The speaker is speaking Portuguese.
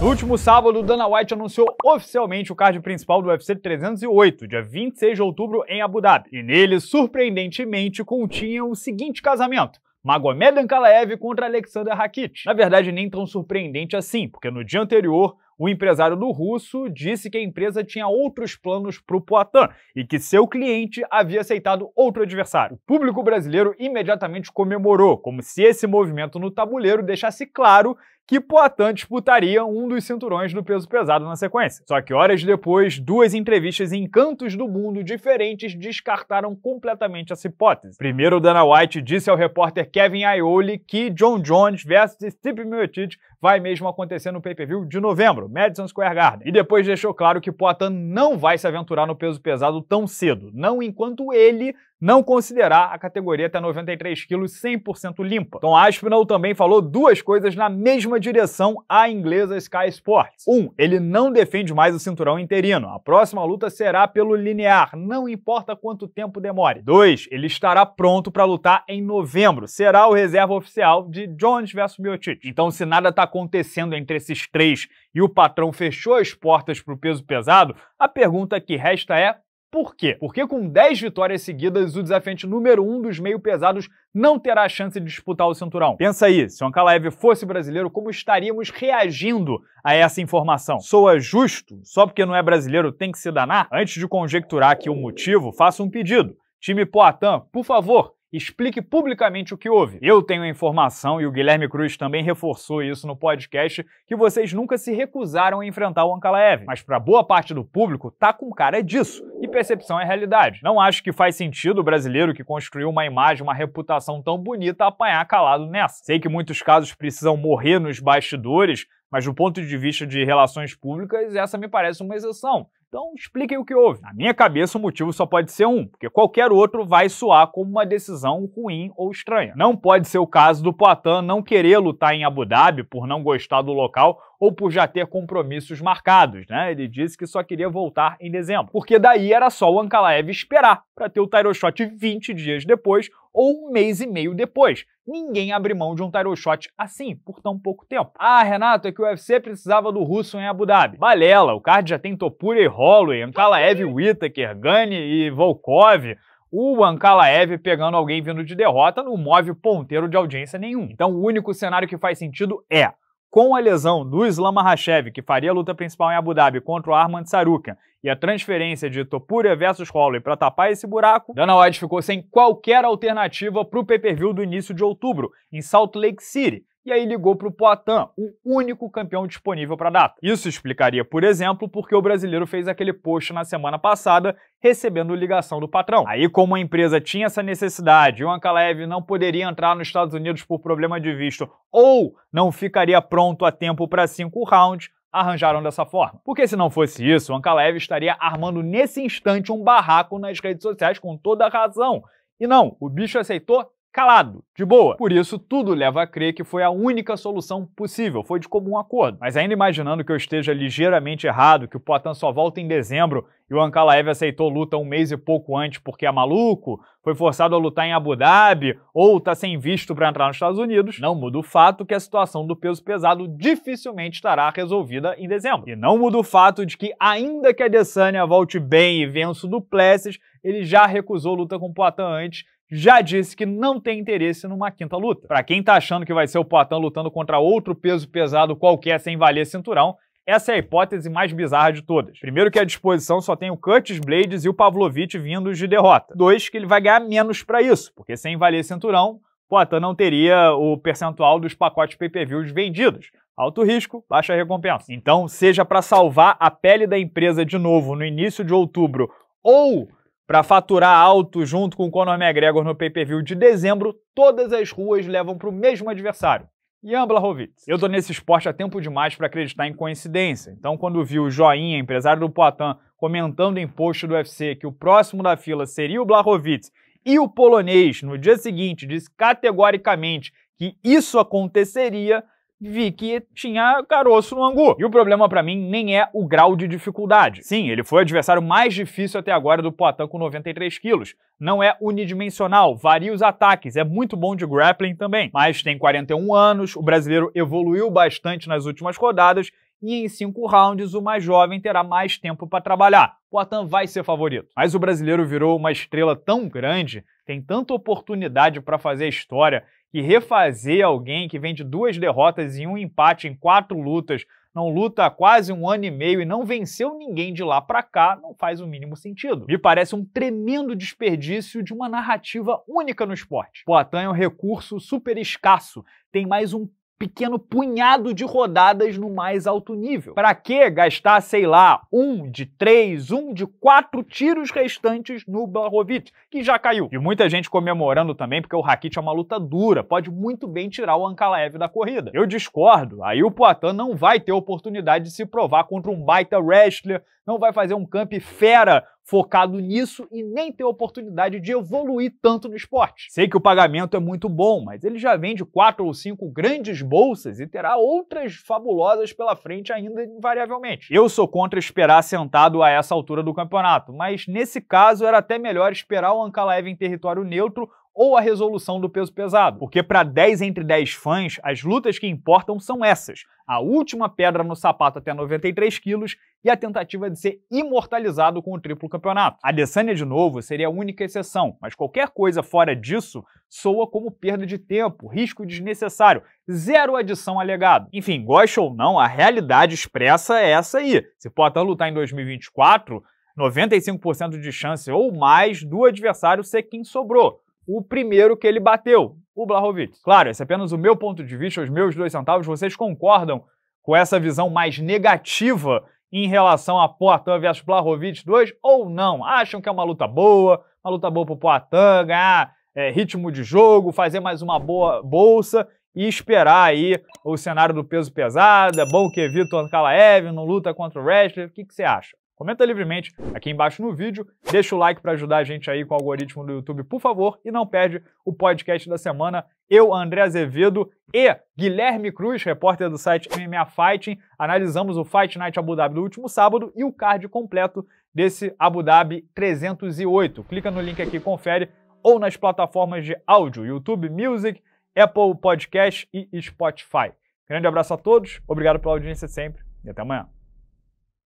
No último sábado, Dana White anunciou oficialmente o card principal do UFC 308, dia 26 de outubro em Abu Dhabi. E nele, surpreendentemente, continha o seguinte casamento. Magomed Ankalaev contra Alexander Rakic. Na verdade, nem tão surpreendente assim, porque no dia anterior, o empresário do russo disse que a empresa tinha outros planos para o Poitin e que seu cliente havia aceitado outro adversário. O público brasileiro imediatamente comemorou, como se esse movimento no tabuleiro deixasse claro que Poitin disputaria um dos cinturões do peso pesado na sequência. Só que horas depois, duas entrevistas em cantos do mundo diferentes descartaram completamente essa hipótese. Primeiro, Dana White disse ao repórter Kevin Aioli que John Jones versus Stipe Miocic vai mesmo acontecer no pay-per-view de novembro, Madison Square Garden. E depois deixou claro que Poatan não vai se aventurar no peso pesado tão cedo, não enquanto ele não considerar a categoria até 93 quilos 100% limpa. Tom Aspinall também falou duas coisas na mesma direção à inglesa Sky Sports. Um, ele não defende mais o cinturão interino. A próxima luta será pelo linear, não importa quanto tempo demore. Dois, ele estará pronto para lutar em novembro. Será o reserva oficial de Jones vs Miocic. Então, se nada está acontecendo entre esses três e o patrão fechou as portas para o peso pesado, a pergunta que resta é por quê? Porque com 10 vitórias seguidas, o desafiante número 1 um dos meio pesados não terá a chance de disputar o cinturão. Pensa aí, se o Ankalaev fosse brasileiro, como estaríamos reagindo a essa informação? Soa justo? Só porque não é brasileiro tem que se danar? Antes de conjecturar aqui o motivo, faço um pedido. Time Poitin, por favor, explique publicamente o que houve. Eu tenho a informação, e o Guilherme Cruz também reforçou isso no podcast, que vocês nunca se recusaram a enfrentar o Ankalaev. Mas para boa parte do público, tá com cara disso. E percepção é realidade. Não acho que faz sentido o brasileiro que construiu uma imagem, uma reputação tão bonita apanhar calado nessa. Sei que muitos casos precisam morrer nos bastidores, mas do ponto de vista de relações públicas, essa me parece uma exceção. Então expliquem o que houve. Na minha cabeça, o motivo só pode ser um, porque qualquer outro vai soar como uma decisão ruim ou estranha. Não pode ser o caso do Poitin não querer lutar em Abu Dhabi por não gostar do local ou por já ter compromissos marcados, né? Ele disse que só queria voltar em dezembro. Porque daí era só o Ankalaev esperar para ter o Tyroshot 20 dias depois ou um mês e meio depois ninguém abre mão de um title shot assim por tão pouco tempo. Ah, Renato, é que o UFC precisava do russo em Abu Dhabi. Balela, o card já tem Topura e Holloway, Ankalaev, Whittaker, Gani e Volkov o Ankalaev pegando alguém vindo de derrota não move ponteiro de audiência nenhum. Então o único cenário que faz sentido é com a lesão do Islam Makhachev, que faria a luta principal em Abu Dhabi contra o Armand Sarukian, e a transferência de Topuria versus Holloway para tapar esse buraco, Dana White ficou sem qualquer alternativa para o pay-per-view do início de outubro, em Salt Lake City, e aí ligou para o Poitin, o único campeão disponível para a data. Isso explicaria, por exemplo, porque o brasileiro fez aquele post na semana passada recebendo ligação do patrão. Aí, como a empresa tinha essa necessidade e o Ankalev não poderia entrar nos Estados Unidos por problema de visto ou não ficaria pronto a tempo para cinco rounds, arranjaram dessa forma. Porque se não fosse isso, o Ankalev estaria armando nesse instante um barraco nas redes sociais com toda a razão. E não, o bicho aceitou calado, de boa. Por isso, tudo leva a crer que foi a única solução possível, foi de comum acordo. Mas ainda imaginando que eu esteja ligeiramente errado, que o Poitin só volta em dezembro e o Ankalaev aceitou luta um mês e pouco antes porque é maluco, foi forçado a lutar em Abu Dhabi ou tá sem visto para entrar nos Estados Unidos, não muda o fato que a situação do peso pesado dificilmente estará resolvida em dezembro. E não muda o fato de que ainda que a Adesanya volte bem e vença o Duplessis, ele já recusou luta com o Poitin antes já disse que não tem interesse numa quinta luta. Para quem tá achando que vai ser o Poitin lutando contra outro peso pesado qualquer sem valer cinturão, essa é a hipótese mais bizarra de todas. Primeiro que a disposição só tem o Curtis Blades e o Pavlovich vindos de derrota. Dois, que ele vai ganhar menos para isso, porque sem valer cinturão, Poitin não teria o percentual dos pacotes pay-per-views vendidos. Alto risco, baixa recompensa. Então, seja para salvar a pele da empresa de novo no início de outubro ou para faturar alto junto com o Conor McGregor no pay-per-view de dezembro, todas as ruas levam para o mesmo adversário, Ian Blachowicz. Eu estou nesse esporte há tempo demais para acreditar em coincidência, então quando vi o Joinha, empresário do Poitin, comentando em post do UFC que o próximo da fila seria o Blachowicz e o polonês no dia seguinte disse categoricamente que isso aconteceria, vi que tinha caroço no angu. E o problema para mim nem é o grau de dificuldade. Sim, ele foi o adversário mais difícil até agora do Poitin com 93 quilos. Não é unidimensional, varia os ataques, é muito bom de grappling também. Mas tem 41 anos, o brasileiro evoluiu bastante nas últimas rodadas e em cinco rounds o mais jovem terá mais tempo para trabalhar. Poitin vai ser favorito. Mas o brasileiro virou uma estrela tão grande, tem tanta oportunidade para fazer história que refazer alguém que vem de duas derrotas e um empate em quatro lutas, não luta há quase um ano e meio e não venceu ninguém de lá para cá, não faz o mínimo sentido. Me parece um tremendo desperdício de uma narrativa única no esporte. Poitin é um recurso super escasso, tem mais um pequeno punhado de rodadas no mais alto nível. Para que gastar, sei lá, um de três, um de quatro tiros restantes no Blahovic, que já caiu. E muita gente comemorando também, porque o Rakit é uma luta dura, pode muito bem tirar o Ankalaev da corrida. Eu discordo, aí o Poitin não vai ter oportunidade de se provar contra um baita wrestler, não vai fazer um camp fera focado nisso e nem ter oportunidade de evoluir tanto no esporte. Sei que o pagamento é muito bom, mas ele já vende quatro ou cinco grandes bolsas e terá outras fabulosas pela frente ainda invariavelmente. Eu sou contra esperar sentado a essa altura do campeonato, mas nesse caso era até melhor esperar o Ankalaev em território neutro ou a resolução do peso pesado. Porque para 10 entre 10 fãs, as lutas que importam são essas: a última pedra no sapato até 93 quilos e a tentativa de ser imortalizado com o triplo campeonato. A Adesanya, de novo, seria a única exceção, mas qualquer coisa fora disso soa como perda de tempo, risco desnecessário, zero adição alegado. Enfim, gosta ou não, a realidade expressa é essa aí. Se Potter lutar em 2024, 95% de chance ou mais do adversário ser quem sobrou o primeiro que ele bateu, o Blahovic. Claro, esse é apenas o meu ponto de vista, os meus dois centavos. Vocês concordam com essa visão mais negativa em relação a Poitin versus Blahovic 2 ou não? Acham que é uma luta boa, uma luta boa para o Poitin ganhar é, ritmo de jogo, fazer mais uma boa bolsa e esperar aí o cenário do peso pesado. É bom que Vitor Kalaev não luta contra o wrestler. O que, que você acha? Comenta livremente aqui embaixo no vídeo, deixa o like para ajudar a gente aí com o algoritmo do YouTube, por favor, e não perde o podcast da semana. Eu, André Azevedo e Guilherme Cruz, repórter do site MMA Fighting, analisamos o Fight Night Abu Dhabi do último sábado e o card completo desse Abu Dhabi 308. Clica no link aqui, confere, ou nas plataformas de áudio, YouTube Music, Apple Podcast e Spotify. Grande abraço a todos, obrigado pela audiência sempre e até amanhã.